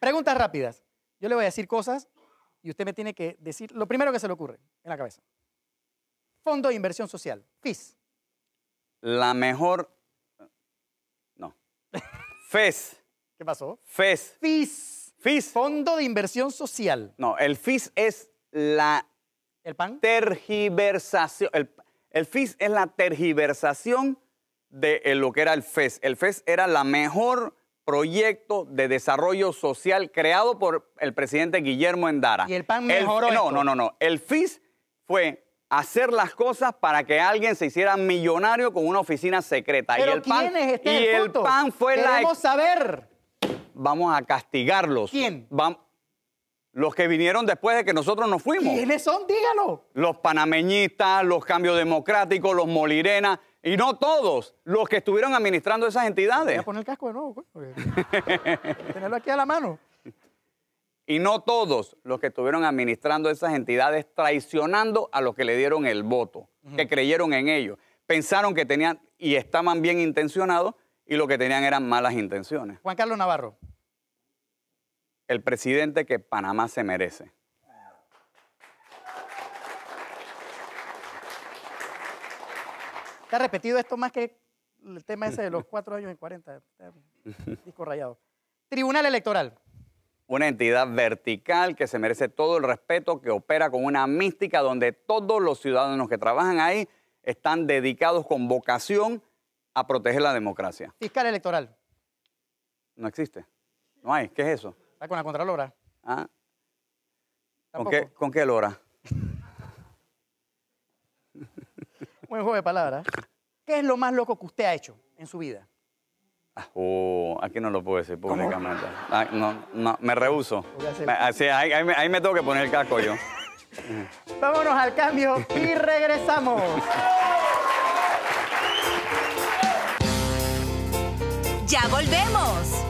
Preguntas rápidas. Yo le voy a decir cosas y usted me tiene que decir lo primero que se le ocurre en la cabeza. Fondo de inversión social, FIS. La mejor... No. FES. E ¿Qué pasó? FES. FIS. FIS. Fondo de inversión social. No, el FIS es la... ¿El pan? Tergiversación. El, el FIS es la tergiversación de eh, lo que era el FES. El FES era la mejor proyecto de desarrollo social creado por el presidente Guillermo Endara. ¿Y el PAN mejoró No, no, no, no. El FIS fue hacer las cosas para que alguien se hiciera millonario con una oficina secreta. y el PAN, y el, PAN fue saber. Vamos a castigarlos. ¿Quién? Los que vinieron después de que nosotros nos fuimos. ¿Quiénes son? Dígalo. Los panameñistas, los cambios democráticos, los molirenas. Y no todos los que estuvieron administrando esas entidades. Voy a poner el casco de nuevo, pues, Tenerlo aquí a la mano. Y no todos los que estuvieron administrando esas entidades traicionando a los que le dieron el voto, que creyeron en ellos. Pensaron que tenían y estaban bien intencionados y lo que tenían eran malas intenciones. Juan Carlos Navarro. El presidente que Panamá se merece. Está repetido esto más que el tema ese de los cuatro años en 40. Disco rayado. Tribunal Electoral. Una entidad vertical que se merece todo el respeto, que opera con una mística donde todos los ciudadanos que trabajan ahí están dedicados con vocación a proteger la democracia. Fiscal Electoral. No existe. No hay. ¿Qué es eso? Está con la Contralora. Ah. ¿Con, qué, ¿Con qué Lora? Buen juego de palabras. ¿Qué es lo más loco que usted ha hecho en su vida? Oh, aquí no lo puedo decir públicamente. no, no, me rehuso. Ah, ahí, ahí, me tengo que poner el casco yo. Vámonos al cambio y regresamos. ya volvemos.